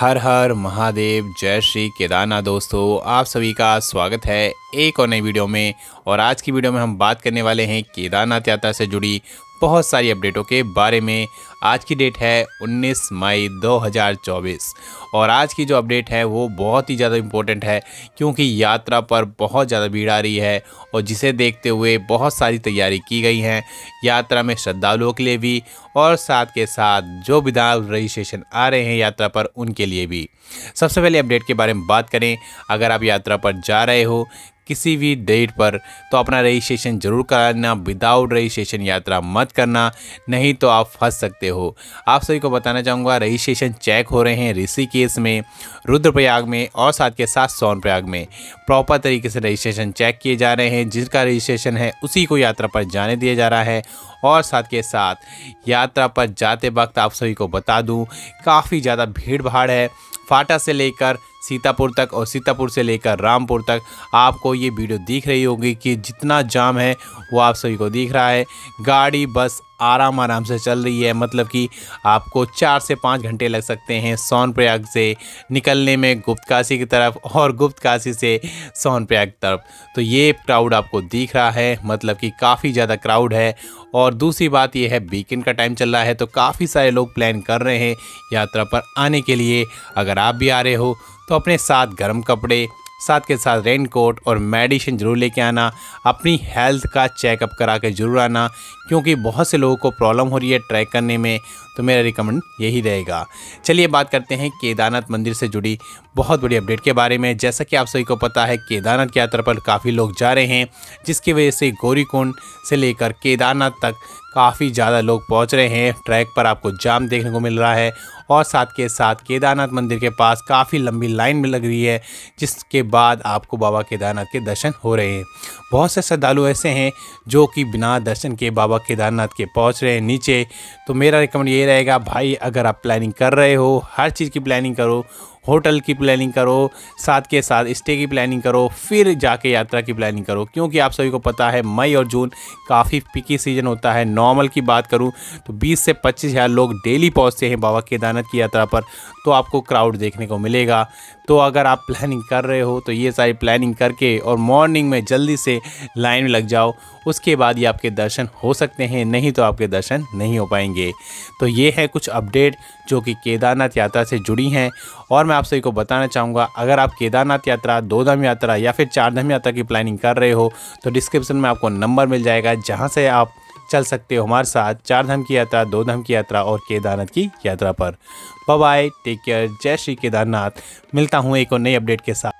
हर हर महादेव जय श्री केदारनाथ दोस्तों आप सभी का स्वागत है एक और नई वीडियो में और आज की वीडियो में हम बात करने वाले हैं केदारनाथ यात्रा से जुड़ी बहुत सारी अपडेटों के बारे में आज की डेट है 19 मई 2024 और आज की जो अपडेट है वो बहुत ही ज़्यादा इम्पोर्टेंट है क्योंकि यात्रा पर बहुत ज़्यादा भीड़ आ रही है और जिसे देखते हुए बहुत सारी तैयारी की गई हैं यात्रा में श्रद्धालुओं के लिए भी और साथ के साथ जो विदाल रजिस्ट्रेशन आ रहे हैं यात्रा पर उनके लिए भी सबसे पहले अपडेट के बारे में बात करें अगर आप यात्रा पर जा रहे हो किसी भी डेट पर तो अपना रजिस्ट्रेशन जरूर कराना विदाउट रजिस्ट्रेशन यात्रा मत करना नहीं तो आप फंस सकते हो आप सभी को बताना चाहूँगा रजिस्ट्रेशन चेक हो रहे हैं ऋषिकेश में रुद्रप्रयाग में और साथ के साथ सोनप्रयाग में प्रॉपर तरीके से रजिस्ट्रेशन चेक किए जा रहे हैं जिसका रजिस्ट्रेशन है उसी को यात्रा पर जाने दिया जा रहा है और साथ के साथ यात्रा पर जाते वक्त आप सभी को बता दूं काफ़ी ज़्यादा भीड़ भाड़ है फाटा से लेकर सीतापुर तक और सीतापुर से लेकर रामपुर तक आपको ये वीडियो दिख रही होगी कि जितना जाम है वो आप सभी को दिख रहा है गाड़ी बस आराम आराम से चल रही है मतलब कि आपको चार से पाँच घंटे लग सकते हैं सोनप्रयाग से निकलने में गुप्त काशी की तरफ और गुप्त काशी से सोनप्रयाग प्रयाग तरफ तो ये क्राउड आपको दिख रहा है मतलब कि काफ़ी ज़्यादा क्राउड है और और दूसरी बात यह है वीकेंड का टाइम चल रहा है तो काफ़ी सारे लोग प्लान कर रहे हैं यात्रा पर आने के लिए अगर आप भी आ रहे हो तो अपने साथ गर्म कपड़े साथ के साथ रेन कोट और मेडिसिन ज़रूर लेके आना अपनी हेल्थ का चेकअप करा के ज़रूर आना क्योंकि बहुत से लोगों को प्रॉब्लम हो रही है ट्रैक करने में तो मेरा रिकमेंड यही रहेगा चलिए बात करते हैं केदारनाथ मंदिर से जुड़ी बहुत बड़ी अपडेट के बारे में जैसा कि आप सभी को पता है केदारनाथ की यात्रा पर काफ़ी लोग जा रहे हैं जिसकी वजह से गौरीकुंड से लेकर केदारनाथ तक काफ़ी ज़्यादा लोग पहुंच रहे हैं ट्रैक पर आपको जाम देखने को मिल रहा है और साथ के साथ केदारनाथ मंदिर के पास काफ़ी लंबी लाइन में लग रही है जिसके बाद आपको बाबा केदारनाथ के दर्शन हो रहे हैं बहुत से श्रद्धालु ऐसे हैं जो कि बिना दर्शन के बाबा केदारनाथ के पहुंच रहे हैं नीचे तो मेरा रिकमेंड ये रहेगा भाई अगर आप प्लानिंग कर रहे हो हर चीज़ की प्लानिंग करो होटल की प्लानिंग करो साथ के साथ स्टे की प्लानिंग करो फिर जाके यात्रा की प्लानिंग करो क्योंकि आप सभी को पता है मई और जून काफ़ी पिकी सीजन होता है नॉर्मल की बात करूँ तो बीस से पच्चीस हज़ार लोग डेली पहुँचते हैं बाबा केदारनाथ की यात्रा पर तो आपको क्राउड देखने को मिलेगा तो अगर आप प्लानिंग कर रहे हो तो ये सारी प्लानिंग करके और मॉर्निंग में जल्दी से लाइन लग जाओ उसके बाद ये आपके दर्शन हो सकते हैं नहीं तो आपके दर्शन नहीं हो पाएंगे तो ये है कुछ अपडेट जो कि केदारनाथ यात्रा से जुड़ी हैं और मैं आप सभी को बताना चाहूँगा अगर आप केदारनाथ यात्रा दो धाम यात्रा या फिर चार धाम यात्रा की प्लानिंग कर रहे हो तो डिस्क्रिप्शन में आपको नंबर मिल जाएगा जहाँ से आप चल सकते हो हमारे साथ चार धाम की यात्रा दो धाम की यात्रा और केदारनाथ की यात्रा पर बाय टेक केयर जय श्री केदारनाथ मिलता हूँ एक और नई अपडेट के साथ